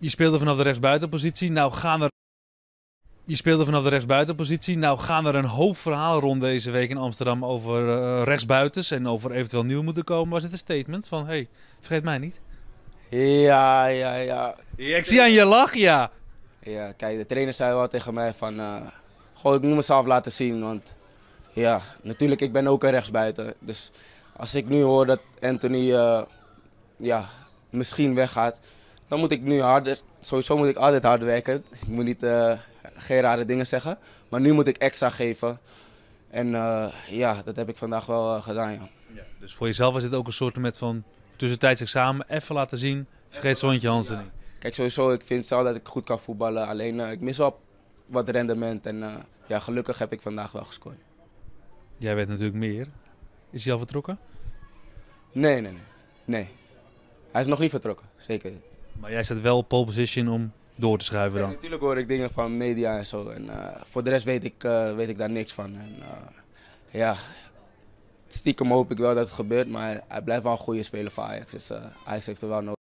Je speelde vanaf de rechtsbuitenpositie. Nou gaan er. Je speelde vanaf de rechtsbuitenpositie. Nou gaan er een hoop verhalen rond deze week in Amsterdam over uh, rechtsbuitens en over eventueel nieuw moeten komen. Was het een statement van hey, vergeet mij niet? Ja, ja, ja. ik zie aan je lach, ja. Ja, kijk, de trainer zei wel tegen mij van, eh, goh, ik moet mezelf laten zien, want ja, natuurlijk, ik ben ook een rechtsbuiten. Dus als ik nu hoor dat Anthony eh, ja, misschien weggaat, dan moet ik nu harder. Sowieso moet ik altijd hard werken. Ik moet niet, eh, geen rare dingen zeggen. Maar nu moet ik extra geven. En eh, ja, dat heb ik vandaag wel eh, gedaan. ja. dus voor jezelf was dit ook een soort met van tussentijdse examen. Even laten zien. Vergeet zo'n Hansen Kijk, sowieso, ik vind zelf dat ik goed kan voetballen. Alleen ik mis wel wat rendement. En ja, gelukkig heb ik vandaag wel gescoord. Jij weet natuurlijk meer. Is hij al vertrokken? Nee, nee, nee. nee. Hij is nog niet vertrokken, zeker maar jij staat wel op pole position om door te schuiven dan? Ja, natuurlijk hoor ik dingen van media en zo. En eh, voor de rest weet ik, eh, weet ik daar niks van. En, eh, ja, stiekem hoop ik wel dat het gebeurt. Maar hij blijft wel een goede speler voor Ajax. Dus, Ajax heeft er wel nodig.